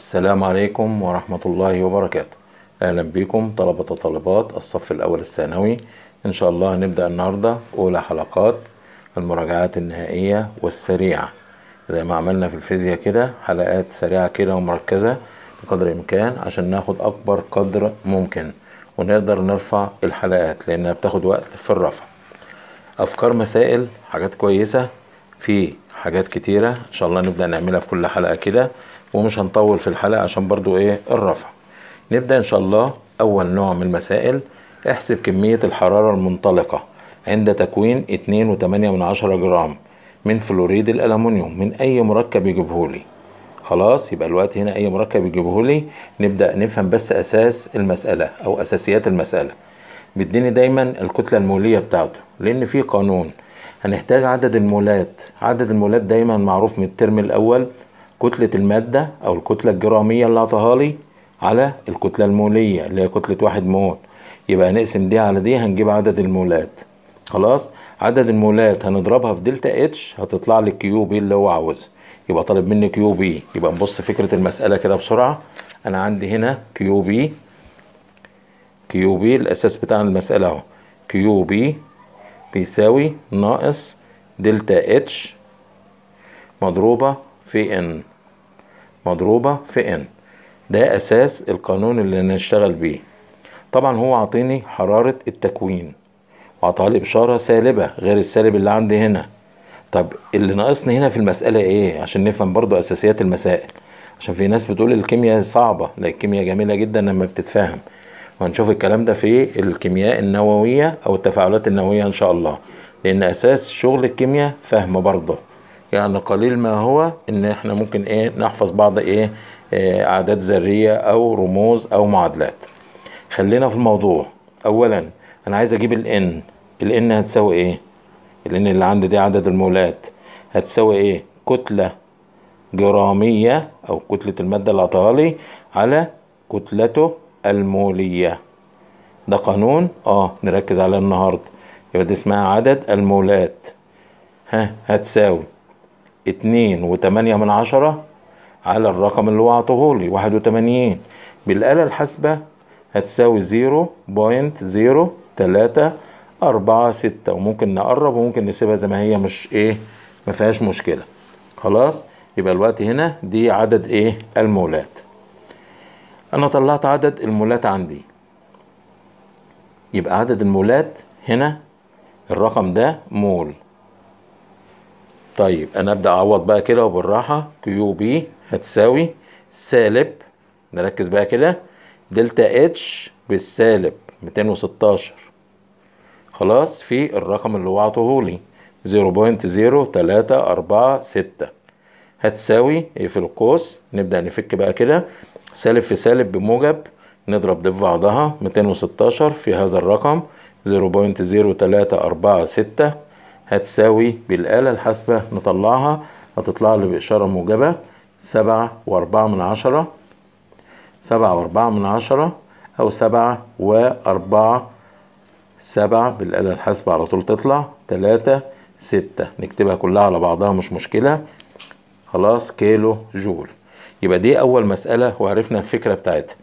السلام عليكم ورحمة الله وبركاته أهلا بكم طلبة وطالبات الصف الأول الثانوي إن شاء الله هنبدأ النهاردة أولى حلقات المراجعات النهائية والسريعة زي ما عملنا في الفيزياء كده حلقات سريعة كده ومركزة بقدر الإمكان عشان ناخد أكبر قدر ممكن ونقدر نرفع الحلقات لأنها بتاخد وقت في الرفع أفكار مسائل حاجات كويسة في حاجات كتيرة ان شاء الله نبدأ نعملها في كل حلقة كده ومش هنطول في الحلقة عشان برضو ايه الرفع نبدأ ان شاء الله اول نوع من المسائل احسب كمية الحرارة المنطلقة عند تكوين 2.8 جرام من فلوريد الالومنيوم من اي مركب يجيبهولي خلاص يبقى الوقت هنا اي مركب يجيبهولي نبدأ نفهم بس اساس المسألة او اساسيات المسألة بيديني دايما الكتلة المولية بتاعته لان في قانون هنحتاج عدد المولات عدد المولات دايما معروف من الترم الأول كتلة المادة أو الكتلة الجرامية اللي أعطاها لي على الكتلة المولية اللي هي كتلة واحد مول يبقى هنقسم دي على دي هنجيب عدد المولات خلاص عدد المولات هنضربها في دلتا اتش هتطلع لي كيو بي اللي هو عاوزها يبقى طالب مني كيو بي يبقى نبص فكرة المسألة كده بسرعة أنا عندي هنا كيو بي كيو بي الأساس بتاع المسألة أهو كيو بي بيساوي ناقص دلتا اتش مضروبة في ان مضروبة في ان ده أساس القانون اللي هنشتغل بيه طبعا هو عطيني حرارة التكوين وعطاها لي سالبة غير السالب اللي عندي هنا طب اللي ناقصني هنا في المسألة إيه عشان نفهم برضو أساسيات المسائل عشان في ناس بتقول الكيمياء صعبة لا الكيمياء جميلة جدا لما بتتفهم وهنشوف الكلام ده في الكيمياء النووية أو التفاعلات النووية إن شاء الله لأن أساس شغل الكيمياء فهم برضه يعني قليل ما هو إن إحنا ممكن إيه نحفظ بعض إيه, آه، أعداد عادات ذرية أو رموز أو معادلات خلينا في الموضوع أولا أنا عايز أجيب الـ N الـ N هتساوي إيه الـ N اللي عندي دي عدد المولات هتساوي إيه كتلة جرامية أو كتلة المادة اللي لي على كتلته المولية ده قانون اه نركز عليه النهاردة يبقى دي اسمها عدد المولات ها هتساوي اتنين وتمانية من عشرة على الرقم اللي هو عطوهولي واحد وتمانين بالآلة الحاسبة هتساوي زيرو بوينت زيرو تلاتة أربعة ستة وممكن نقرب وممكن نسيبها زي ما هي مش إيه مفيهاش مشكلة خلاص يبقى الوقت هنا دي عدد إيه المولات انا طلعت عدد المولات عندي يبقى عدد المولات هنا الرقم ده مول طيب انا ابدا اعوض بقى كده وبالراحه كيو بي هتساوي سالب نركز بقى كده دلتا اتش بالسالب 216 خلاص في الرقم اللي هو عطوهولي 0.0346 هتساوي اقفل إيه القوس نبدا نفك بقى كده سالب في سالب بموجب نضرب ضد بعضها ميتين وستاشر في هذا الرقم زيرو زيرو بوينت تلاتة أربعة ستة هتساوي بالآلة الحاسبة نطلعها هتطلع لي بإشارة موجبة سبعة وأربعة من عشرة سبعة وأربعة من عشرة أو سبعة وأربعة سبعة بالآلة الحاسبة على طول تطلع تلاتة ستة نكتبها كلها على بعضها مش مشكلة خلاص كيلو جول يبقى دي اول مساله وعرفنا الفكره بتاعتها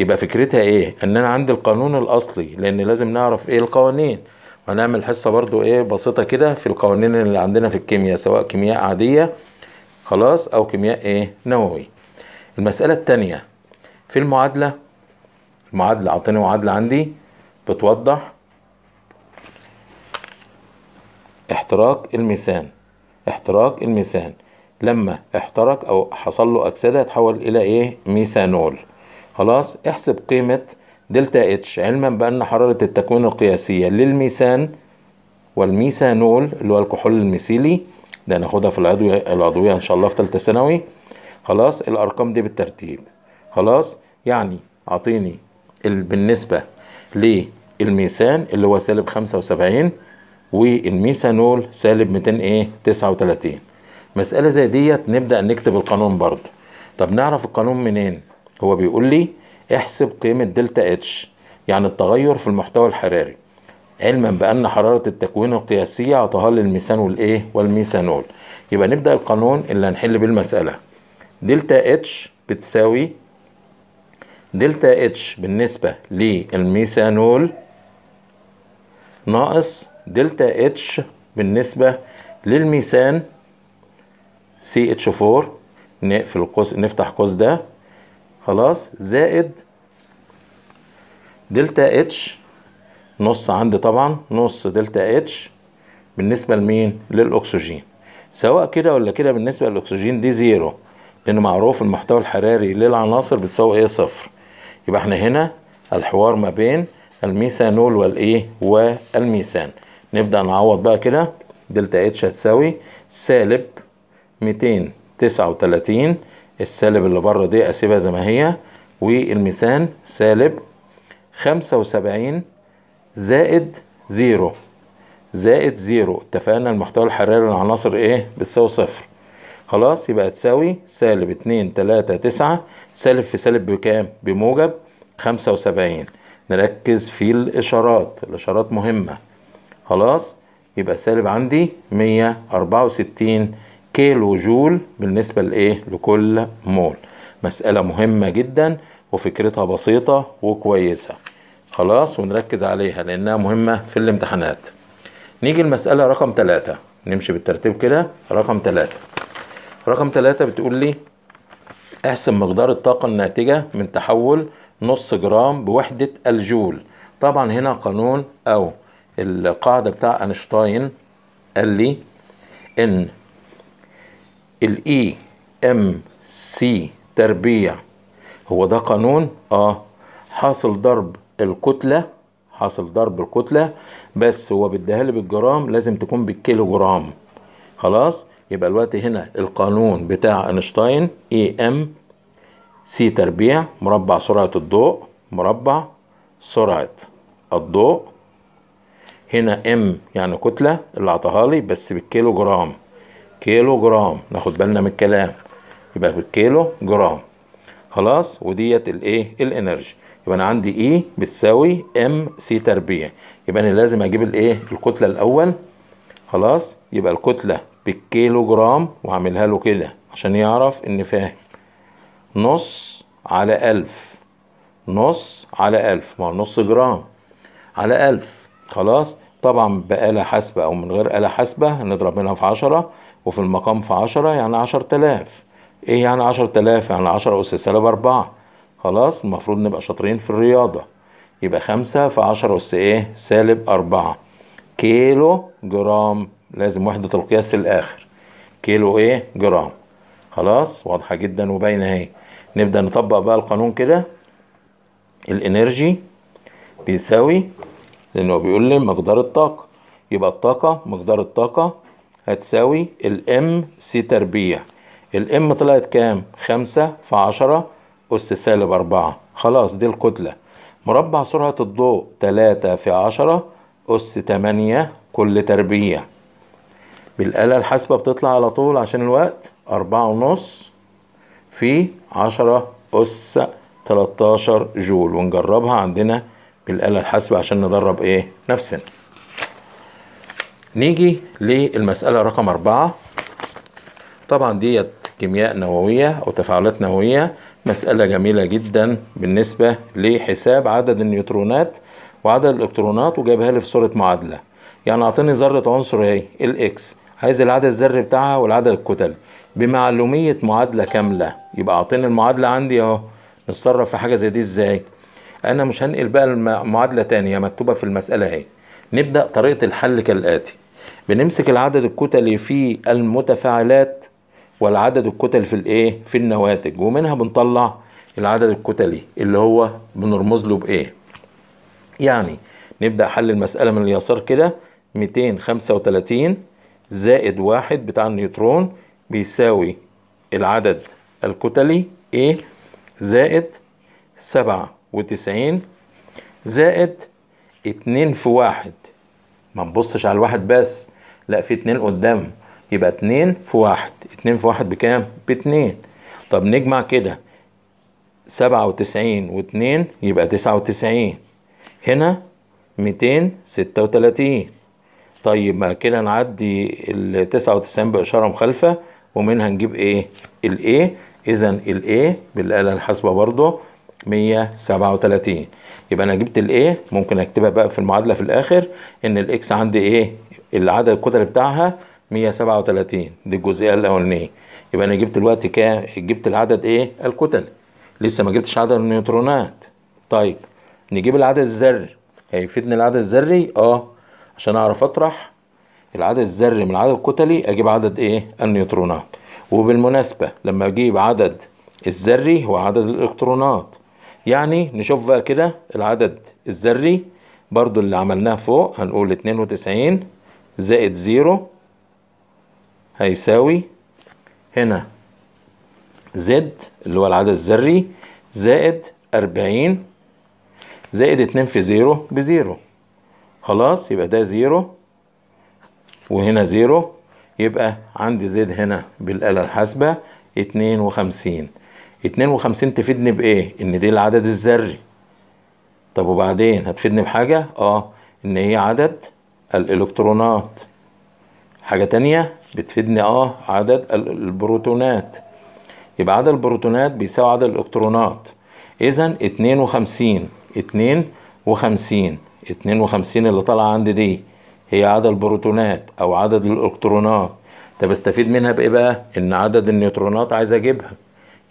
يبقى فكرتها ايه ان انا عندي القانون الاصلي لان لازم نعرف ايه القوانين وهنعمل حصه برضو ايه بسيطه كده في القوانين اللي عندنا في الكيمياء سواء كيمياء عاديه خلاص او كيمياء ايه نووي المساله الثانيه في المعادله المعادله اعطيني معادله عندي بتوضح احتراق الميثان احتراق الميثان لما احترق او حصل له اكسده يتحول الى ايه ميثانول خلاص احسب قيمه دلتا اتش علما بان حراره التكوين القياسيه للميثان والميثانول اللي هو الكحول الميثيلي ده ناخدها في العضويه العضويه ان شاء الله في ثالثه ثانوي خلاص الارقام دي بالترتيب خلاص يعني اعطيني بالنسبه للميثان اللي هو سالب 75 والميثانول سالب 200 ايه 39 مسألة زي ديت نبدأ نكتب القانون برضو طب نعرف القانون منين هو بيقول لي احسب قيمة دلتا اتش يعني التغير في المحتوى الحراري علما بأن حرارة التكوين القياسية عطاها للميثان والإيه والميثانول يبقى نبدأ القانون اللي هنحل بيه المسألة دلتا اتش بتساوي دلتا اتش بالنسبة للميثانول ناقص دلتا اتش بالنسبة للميثان سي اتش 4 نقفل القوس نفتح قوس ده خلاص زائد دلتا اتش نص عندي طبعا نص دلتا اتش بالنسبة لمين؟ للأكسجين سواء كده ولا كده بالنسبة للأكسجين دي زيرو لأن معروف المحتوى الحراري للعناصر بتساوي إيه صفر يبقى احنا هنا الحوار ما بين الميثانول والإيه؟ والميثان نبدأ نعوض بقى كده دلتا اتش هتساوي سالب ميتين تسعة وتلاتين السالب اللي بره دي اسيبها زي ما هي والميزان سالب خمسة وسبعين زائد زيرو زائد زيرو اتفقنا المحتوى الحراري للعناصر ايه بتساوي صفر خلاص يبقى تساوي سالب اتنين تلاتة تسعة سالب في سالب بكام بموجب خمسة وسبعين نركز في الاشارات الاشارات مهمة خلاص يبقى سالب عندي مية اربعة وستين كيلو جول بالنسبة لإيه لكل مول مسألة مهمة جدا وفكرتها بسيطة وكويسة خلاص ونركز عليها لأنها مهمة في الامتحانات نيجي المسألة رقم ثلاثة نمشي بالترتيب كده رقم ثلاثة رقم ثلاثة بتقول لي احسب مقدار الطاقة الناتجة من تحول نص جرام بوحدة الجول طبعا هنا قانون أو القاعدة بتاع أينشتاين قال لي إن الاي ام سي تربيع هو ده قانون اه حاصل ضرب الكتله حاصل ضرب الكتله بس هو بيديها لي بالجرام لازم تكون بالكيلو جرام خلاص يبقى الوقت هنا القانون بتاع اينشتاين اي ام سي تربيع مربع سرعه الضوء مربع سرعه الضوء هنا ام يعني كتله اللي عطاها لي بس بالكيلو جرام كيلو جرام ناخد بالنا من الكلام يبقى بالكيلو جرام خلاص وديت الايه الانرجي يبقى انا عندي اي e بتساوي ام سي تربيع يبقى انا لازم اجيب الايه الكتله الاول خلاص يبقى الكتله بالكيلو جرام وهعملها له كده عشان يعرف ان فاهم نص على ألف نص على ألف ما نص جرام على ألف خلاص طبعا بآلة حاسبة أو من غير آلة حاسبة هنضرب منها في عشرة وفي المقام في عشرة يعني عشر تلاف ايه يعني عشر تلاف يعني عشرة أس سالب أربعة خلاص المفروض نبقى شاطرين في الرياضة يبقى خمسة في عشرة أس ايه سالب أربعة كيلو جرام لازم وحدة القياس في الآخر كيلو ايه جرام خلاص واضحة جدا وباينة اهي نبدأ نطبق بقى القانون كده الانرجي بيساوي لأنه بيقول لي مقدار الطاقة يبقى الطاقة مقدار الطاقة هتساوي الام سي تربيع الام طلعت كام خمسة في عشرة أس سالب أربعة خلاص دي الكتلة مربع سرعة الضوء تلاتة في عشرة أس تمانية كل تربيع بالآلة الحاسبة بتطلع على طول عشان الوقت أربعة ونص في عشرة أس تلاتاشر جول ونجربها عندنا بالآلة الحاسبة عشان ندرب إيه نفسنا نيجي للمسألة رقم أربعة طبعا ديت كيمياء نووية أو تفاعلات نووية مسألة جميلة جدا بالنسبة لحساب عدد النيوترونات وعدد الإلكترونات وجايبها لي في صورة معادلة يعني أعطيني ذرة عنصر أهي الإكس عايز العدد الذري بتاعها والعدد الكتلي بمعلومية معادلة كاملة يبقى أعطيني المعادلة عندي أهو نتصرف في حاجة زي دي إزاي أنا مش هنقل بقى المعادلة تانية مكتوبة في المسألة أهي نبدأ طريقة الحل كالآتي بنمسك العدد الكتلي في المتفاعلات والعدد الكتلي في الايه في النواتج ومنها بنطلع العدد الكتلي اللي هو بنرمز له بايه يعني نبدا حل المساله من اليسار كده 235 زائد واحد بتاع النيوترون بيساوي العدد الكتلي A إيه؟ زائد سبعة وتسعين زائد اتنين في واحد ما نبصش على الواحد بس لا في اتنين قدام يبقى اتنين في واحد اتنين في واحد بكام باتنين طب نجمع كده سبعة وتسعين واتنين يبقى تسعة وتسعين هنا ميتين ستة وتلاتين طيب ما كده نعدي التسعة وتسعين بإشارة مخالفة ومنها نجيب ايه الايه اذا الايه بالآلة الحاسبة برضو 137 يبقى انا جبت الايه ممكن اكتبها بقى في المعادله في الاخر ان الاكس عندي ايه العدد القدري بتاعها 137 دي الجزئيه الاولانيه يبقى انا جبت الوقت كام جبت العدد ايه الكتل لسه ما جبتش عدد النيوترونات طيب نجيب العدد الذري هيفيدني العدد الذري اه عشان اعرف اطرح العدد الذري من العدد الكتلي اجيب عدد ايه النيوترونات وبالمناسبه لما اجيب عدد الذري هو عدد الالكترونات يعني نشوف بقى كده العدد الذري برضو اللي عملناه فوق هنقول اتنين وتسعين زائد زيرو هيساوي هنا زد اللي هو العدد الذري زائد أربعين زائد اتنين في زيرو بزيرو خلاص يبقى ده زيرو وهنا زيرو يبقى عندي زد هنا بالآلة الحاسبة اتنين وخمسين 52 تفيدني بايه ان دي العدد الذري طب وبعدين هتفيدني بحاجه اه ان هي عدد الالكترونات حاجه تانية بتفيدني اه عدد البروتونات يبقى عدد البروتونات بيساوي عدد الالكترونات اذا 52 52 52 اللي طالعه عندي دي هي عدد البروتونات او عدد الالكترونات طب استفيد منها بايه بقى ان عدد النيوترونات عايز اجيبها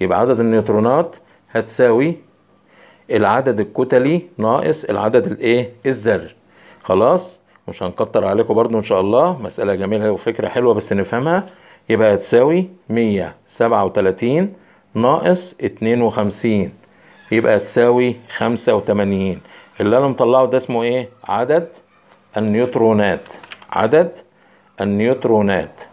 يبقى عدد النيوترونات هتساوي العدد الكتلي ناقص العدد الايه الذري خلاص مش هنكتر عليكم برضو ان شاء الله مسألة جميلة وفكرة حلوة بس نفهمها يبقى هتساوي 137 ناقص 52 يبقى تساوي 85 اللي انا مطلعه ده اسمه ايه عدد النيوترونات عدد النيوترونات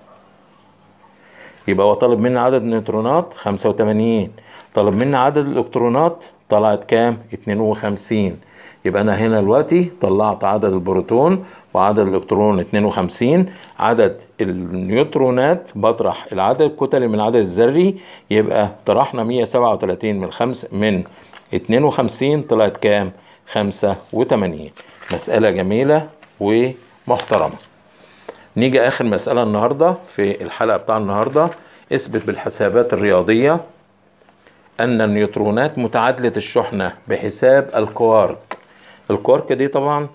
يبقى هو طالب مني عدد النيوترونات 85 طلب مني عدد الالكترونات طلعت كام 52 يبقى انا هنا دلوقتي طلعت عدد البروتون وعدد الالكترون 52 عدد النيوترونات بطرح العدد الكتلي من العدد الذري يبقى طرحنا 137 من 5 من 52 طلعت كام 85 مسألة جميلة ومحترمة نيجي اخر مساله النهارده في الحلقه بتاع النهارده اثبت بالحسابات الرياضيه ان النيوترونات متعادله الشحنه بحساب الكوارك الكوارك دي طبعا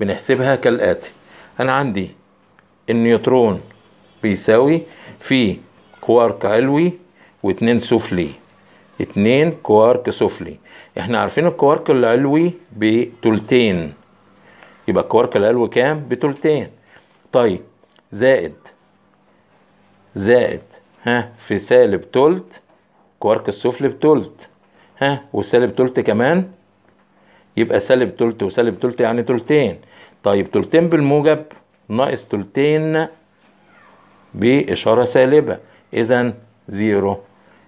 بنحسبها كالاتي انا عندي النيوترون بيساوي في كوارك علوي واتنين سفلي اتنين كوارك سفلي احنا عارفين الكوارك العلوي بتلتين يبقى الكوارك العلوي كام بتلتين طيب زائد زائد ها في سالب تلت كوارك السفلي بتلت ها وسالب تلت كمان يبقى سالب تلت وسالب تلت يعني تلتين طيب تلتين بالموجب ناقص تلتين بإشارة سالبة إذا زيرو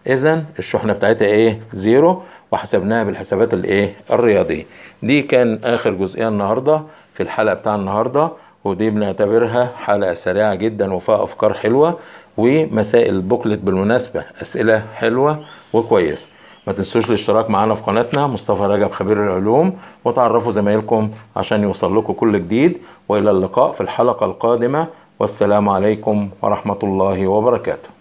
إذا الشحنة بتاعتها إيه؟ زيرو وحسبناها بالحسابات الإيه؟ الرياضية دي كان آخر جزئية النهاردة في الحلقة بتاع النهارده ودي بنعتبرها حلقة سريعة جدا وفيها أفكار حلوة ومسائل بوكلت بالمناسبة أسئلة حلوة وكويسة ما تنسوش الاشتراك معانا في قناتنا مصطفى رجب خبير العلوم وتعرفوا زمايلكم عشان يوصل لكم كل جديد وإلى اللقاء في الحلقة القادمة والسلام عليكم ورحمة الله وبركاته